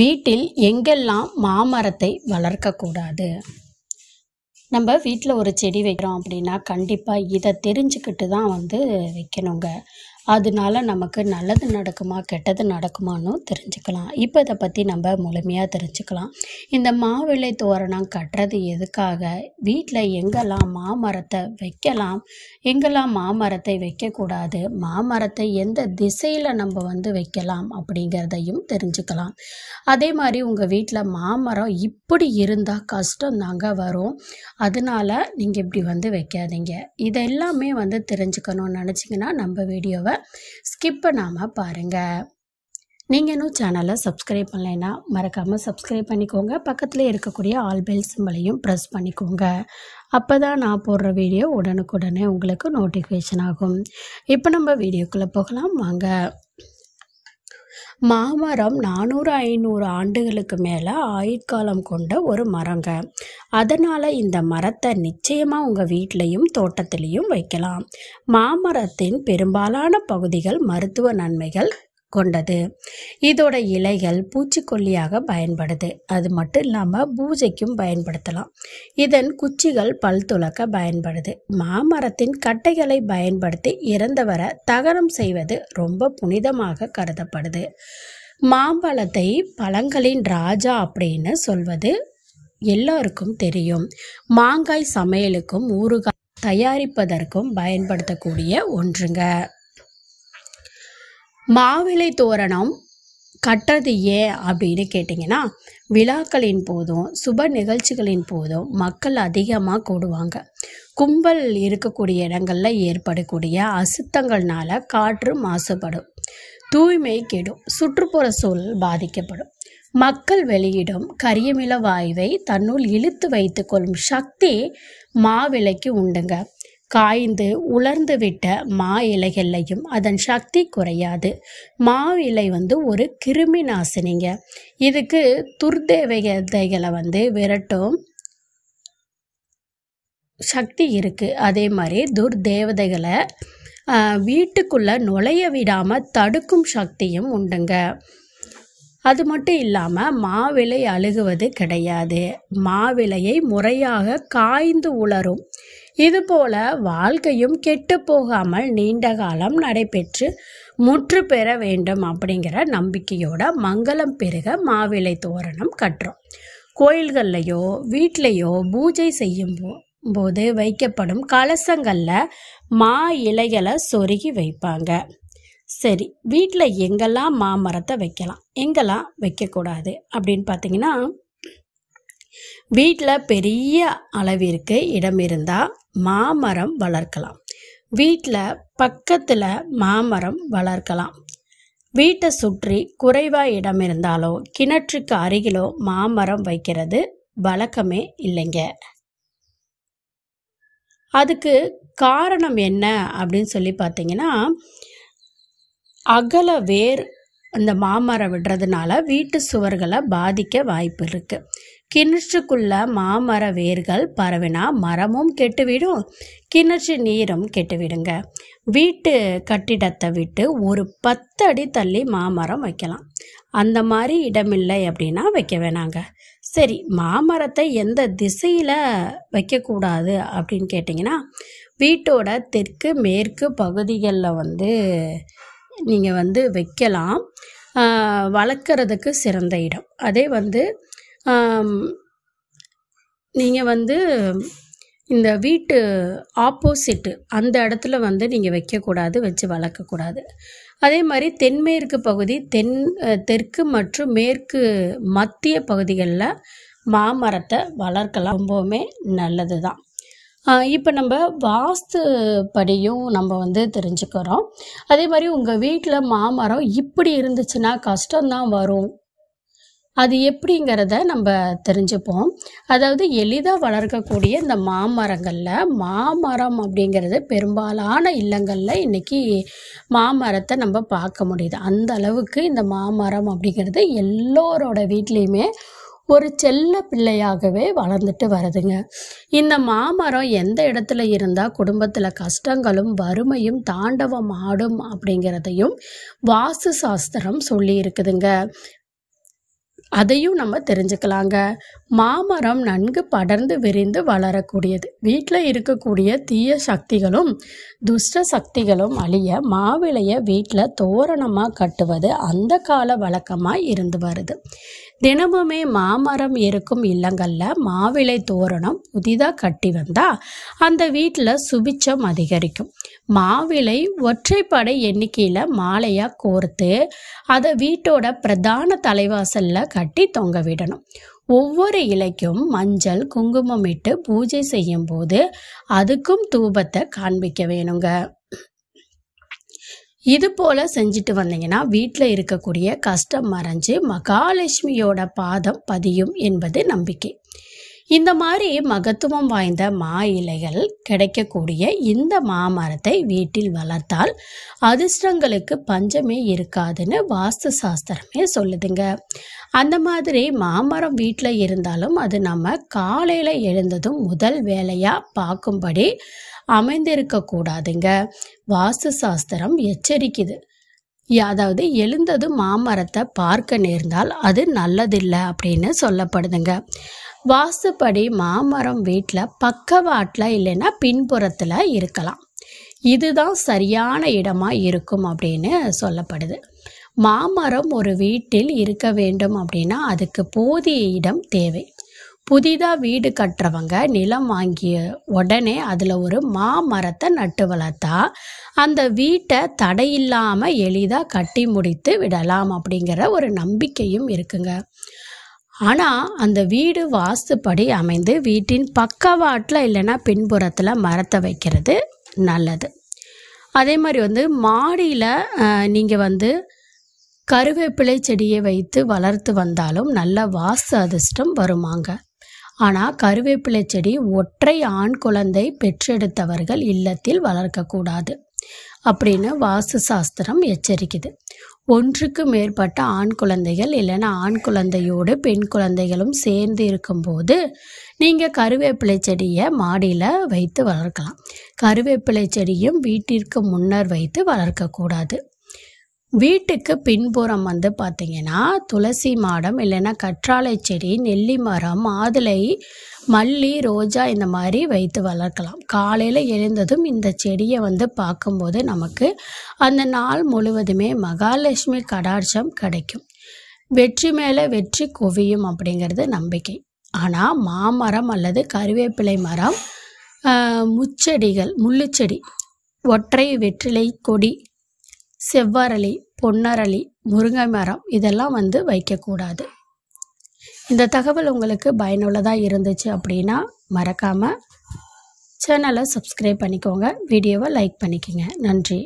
வீட்டில் எங்கெல்லாம் மாமரத்தை வளர்க்கக்கூடாது நம்ம வீட்டில் ஒரு செடி வைக்கிறோம் அப்படின்னா கண்டிப்பாக இதை தெரிஞ்சுக்கிட்டு தான் வந்து வைக்கணுங்க அதனால நமக்கு நல்லது நடக்குமா கெட்டது நடக்குமான்னு தெரிஞ்சுக்கலாம் இப்போ இதை பற்றி நம்ம முழுமையாக தெரிஞ்சுக்கலாம் இந்த மாவிளை தோரணம் கட்டுறது எதுக்காக வீட்டில் எங்கெல்லாம் மாமரத்தை வைக்கலாம் எங்கெல்லாம் மாமரத்தை வைக்கக்கூடாது மாமரத்தை எந்த திசையில் நம்ம வந்து வைக்கலாம் அப்படிங்கிறதையும் தெரிஞ்சுக்கலாம் அதே மாதிரி உங்கள் வீட்டில் மாமரம் இப்படி இருந்தால் கஷ்டம் தாங்க வரும் அதனால் நீங்கள் இப்படி வந்து வைக்காதீங்க இதெல்லாமே வந்து தெரிஞ்சுக்கணும்னு நினச்சிங்கன்னா நம்ம வீடியோவை ஸ்கிப் பண்ணாமல் பாருங்கள் நீங்கள் இன்னும் சேனலை சப்ஸ்கிரைப் பண்ணலைன்னா மறக்காமல் சப்ஸ்கிரைப் பண்ணிக்கோங்க பக்கத்தில் இருக்கக்கூடிய ஆல் பெல் சிம்பளையும் ப்ரெஸ் பண்ணிக்கோங்க அப்போ தான் நான் போடுற வீடியோ உடனுக்குடனே உங்களுக்கு நோட்டிஃபிகேஷன் ஆகும் இப்போ நம்ம வீடியோக்குள்ளே போகலாம் வாங்க மாமரம் நானூறு ஐநூறு ஆண்டுகளுக்கு மேலே ஆயுட்காலம் கொண்ட ஒரு மரங்க அதனால் இந்த மரத்தை நிச்சயமாக உங்கள் வீட்லேயும் தோட்டத்திலையும் வைக்கலாம் மாமரத்தின் பெரும்பாலான பகுதிகள் மருத்துவ நன்மைகள் கொண்டது இதோட இலைகள் பூச்சிக்கொல்லியாக பயன்படுது அது மட்டும் இல்லாமல் பூஜைக்கும் பயன்படுத்தலாம் இதன் குச்சிகள் பல் துளக்க பயன்படுது மாமரத்தின் கட்டைகளை பயன்படுத்தி இறந்தவரை தகனம் செய்வது ரொம்ப புனிதமாக கருதப்படுது மாம்பழத்தை பழங்களின் ராஜா அப்படின்னு சொல்வது எல்லோருக்கும் தெரியும் மாங்காய் சமையலுக்கும் ஊறுகாய் தயாரிப்பதற்கும் பயன்படுத்தக்கூடிய ஒன்றுங்க மாவிலை தோரணம் கட்டுறது ஏன் அப்படின்னு கேட்டிங்கன்னா விழாக்களின் போதும் சுப நிகழ்ச்சிகளின் போதும் மக்கள் அதிகமாக கூடுவாங்க கும்பல் இருக்கக்கூடிய இடங்களில் ஏற்படக்கூடிய அசுத்தங்கள்னால காற்று மாசுபடும் தூய்மை கெடும் சுற்றுப்புற சூழல் பாதிக்கப்படும் மக்கள் வெளியிடும் கரியமில வாயுவை தன்னுள் இழுத்து வைத்துக்கொள்ளும் சக்தி மாவிலைக்கு உண்டுங்க காய்ந்து உலர்ந்துவிட்ட மா இலைகள்லையும் அதன் சக்தி குறையாது மா இலை வந்து ஒரு கிருமி நாசினிங்க இதுக்கு துர்தேவதைகளை வந்து விரட்டும் சக்தி இருக்குது அதே மாதிரி துர்தேவதைகளை வீட்டுக்குள்ளே நுழைய விடாமல் தடுக்கும் சக்தியும் உண்டுங்க அது மட்டும் இல்லாமல் மாவிலை அழுகுவது கிடையாது மாவிலையை முறையாக காய்ந்து உலரும் இதுபோல வாழ்க்கையும் கெட்டு போகாமல் நீண்ட காலம் நடைபெற்று முற்று பெற வேண்டும் அப்படிங்கிற நம்பிக்கையோட மங்களம் பெருக மாவிலை தோரணம் கட்டுறோம் கோயில்கள்லையோ வீட்லேயோ பூஜை செய்யும் போது வைக்கப்படும் கலசங்களில் மா இலைகளை சொருகி வைப்பாங்க சரி வீட்டில் எங்கெல்லாம் மாமரத்தை வைக்கலாம் எங்கெல்லாம் வைக்கக்கூடாது அப்படின்னு பார்த்தீங்கன்னா வீட்டில் பெரிய அளவிற்கு இடம் இருந்தால் மாமரம் வளர்க்கலாம் வீட்டில் பக்கத்தில் மாமரம் வளர்க்கலாம் வீட்டை சுற்றி குறைவாக இடம் இருந்தாலோ கிணற்றுக்கு அருகிலோ மாமரம் வைக்கிறது வழக்கமே இல்லைங்க அதுக்கு காரணம் என்ன அப்படின்னு சொல்லி பார்த்தீங்கன்னா அகல வேர் இந்த மாமரம் விடுறதுனால வீட்டு சுவர்களை பாதிக்க வாய்ப்பு இருக்குது கிணற்றுக்குள்ள மாமர வேர்கள் பரவினா மரமும் கெட்டுவிடும் கிணற்று நீரும் கெட்டுவிடுங்க வீட்டு கட்டிடத்தை விட்டு ஒரு பத்து அடி தள்ளி மாமரம் வைக்கலாம் அந்த மாதிரி இடமில்லை அப்படின்னா வைக்க வேணாங்க சரி மாமரத்தை எந்த திசையில் வைக்கக்கூடாது அப்படின்னு கேட்டிங்கன்னா வீட்டோட தெற்கு மேற்கு பகுதிகளில் வந்து நீங்கள் வந்து வைக்கலாம் வளர்க்குறதுக்கு சிறந்த இடம் அதே வந்து நீங்கள் வந்து இந்த வீட்டு ஆப்போசிட்டு அந்த இடத்துல வந்து நீங்கள் வைக்கக்கூடாது வச்சு வளர்க்கக்கூடாது அதே மாதிரி தென்மேற்கு பகுதி தென் தெற்கு மற்றும் மேற்கு மத்திய பகுதிகளில் மாமரத்தை வளர்க்கலாம் ரொம்பவுமே நல்லது தான் இப்போ நம்ம வாஸ்து படியும் நம்ம வந்து தெரிஞ்சுக்கிறோம் அதே மாதிரி உங்கள் வீட்டில் மாமரம் இப்படி இருந்துச்சுன்னா கஷ்டம்தான் வரும் அது எப்படிங்கிறத நம்ம தெரிஞ்சுப்போம் அதாவது எளிதாக வளர்க்கக்கூடிய இந்த மாமரங்களில் மாமரம் அப்படிங்கிறது பெரும்பாலான இல்லங்களில் இன்றைக்கி மாமரத்தை நம்ம பார்க்க முடியுது அந்த அளவுக்கு இந்த மாமரம் அப்படிங்கிறது எல்லோரோட வீட்லேயுமே ஒரு செல்ல பிள்ளையாகவே வளர்ந்துட்டு வருதுங்க இந்த மாமரம் எந்த இடத்துல இருந்தால் குடும்பத்தில் கஷ்டங்களும் வறுமையும் தாண்டவம் ஆடும் அப்படிங்கிறதையும் வாஸ்து சாஸ்திரம் சொல்லி இருக்குதுங்க அதையும் நம்ம தெரிஞ்சுக்கலாங்க மாமரம் நன்கு படர்ந்து விரிந்து வளரக்கூடியது வீட்டில் இருக்கக்கூடிய தீய சக்திகளும் துஷ்ட சக்திகளும் அழிய மாவிளைய வீட்டில் தோரணமாக கட்டுவது அந்த கால வழக்கமாக இருந்து வருது தினமுமே மாமரம் இருக்கும் இல்லங்களில் மாவிளை தோரணம் புதிதாக கட்டி வந்தால் அந்த வீட்டில் சுபிச்சம் அதிகரிக்கும் மாவிளை ஒற்றைப்படை எண்ணிக்கையில் மாலையாக கோர்த்து அதை வீட்டோட பிரதான தலைவாசலில் கட்டி தொங்க விடணும் ஒவ்வொரு இலைக்கும் மஞ்சள் குங்குமம் இட்டு பூஜை செய்யும்போது அதுக்கும் தூபத்தை காண்பிக்க வேணுங்க இது போல் செஞ்சுட்டு வந்தீங்கன்னா வீட்டில் இருக்கக்கூடிய கஷ்டம் மறைஞ்சு மகாலட்சுமியோட பாதம் பதியும் என்பது நம்பிக்கை இந்த மாதிரி மகத்துவம் வாய்ந்த மா இலைகள் கிடைக்கக்கூடிய இந்த மாமரத்தை வீட்டில் வளர்த்தால் அதிர்ஷ்டங்களுக்கு பஞ்சமே இருக்காதுன்னு வாஸ்து சாஸ்திரமே சொல்லுதுங்க அந்த மாதிரி மாமரம் வீட்டில் இருந்தாலும் அது நம்ம காலையில் எழுந்ததும் முதல் வேலையாக பார்க்கும்படி அமைந்திருக்கக்கூடாதுங்க வாஸ்து சாஸ்திரம் எச்சரிக்குது அதாவது எழுந்தது மாமரத்தை பார்க்க நேர்ந்தால் அது நல்லதில்லை அப்படின்னு சொல்லப்படுதுங்க வாஸ்துப்படி மாமரம் வீட்டில் பக்கவாட்டில் இல்லைன்னா பின்புறத்தில் இருக்கலாம் இதுதான் சரியான இடமா இருக்கும் அப்படின்னு சொல்லப்படுது மாமரம் ஒரு வீட்டில் இருக்க வேண்டும் அப்படின்னா அதுக்கு போதிய இடம் தேவை புதிதாக வீடு கட்டுறவங்க நிலம் வாங்கிய உடனே அதில் ஒரு மா மரத்தை நட்டு வளர்த்தா அந்த வீட்டை தடையில்லாமல் எளிதாக கட்டி முடித்து விடலாம் அப்படிங்கிற ஒரு நம்பிக்கையும் இருக்குங்க ஆனால் அந்த வீடு வாஸ்துப்படி அமைந்து வீட்டின் பக்கவாட்டில் இல்லைன்னா பின்புறத்தில் மரத்தை வைக்கிறது நல்லது அதே மாதிரி வந்து மாடியில் நீங்கள் வந்து கருவேப்பிலை செடியை வைத்து வளர்த்து வந்தாலும் நல்ல வாசு அதிர்ஷ்டம் வருமாங்க ஆனால் கருவேப்பிலை செடி ஒற்றை ஆண் குழந்தை பெற்றெடுத்தவர்கள் இல்லத்தில் வளர்க்கக்கூடாது அப்படின்னு வாஸ்து சாஸ்திரம் எச்சரிக்குது ஒன்றுக்கு மேற்பட்ட ஆண் குழந்தைகள் இல்லைன்னா ஆண் குழந்தையோடு பெண் குழந்தைகளும் சேர்ந்து இருக்கும்போது நீங்கள் கருவேப்பிலை செடியை மாடியில் வைத்து வளர்க்கலாம் கருவேப்பிலை செடியும் வீட்டிற்கு முன்னர் வைத்து வளர்க்கக்கூடாது வீட்டுக்கு பின்புறம் வந்து பார்த்திங்கன்னா துளசி மாடம் இல்லைன்னா கற்றாழை செடி நெல்லி மரம் மாதுளை மல்லி ரோஜா இந்த மாதிரி வைத்து வளர்க்கலாம் காலையில் எழுந்ததும் இந்த செடியை வந்து பார்க்கும்போது நமக்கு அந்த நாள் முழுவதுமே மகாலட்சுமி கடாட்சம் கிடைக்கும் வெற்றி மேலே வெற்றி குவியும் அப்படிங்கிறது நம்பிக்கை ஆனால் மாமரம் அல்லது கருவேப்பிலை மரம் முச்செடிகள் முள்ளுச்செடி ஒற்றை வெற்றிலை கொடி செவ்வரளி பொன்னரளி முருங்கை மரம் இதெல்லாம் வந்து வைக்கக்கூடாது இந்த தகவல் உங்களுக்கு பயனுள்ளதாக இருந்துச்சு அப்படின்னா மறக்காமல் சேனலை சப்ஸ்கிரைப் பண்ணிக்கோங்க வீடியோவை லைக் பண்ணிக்கோங்க நன்றி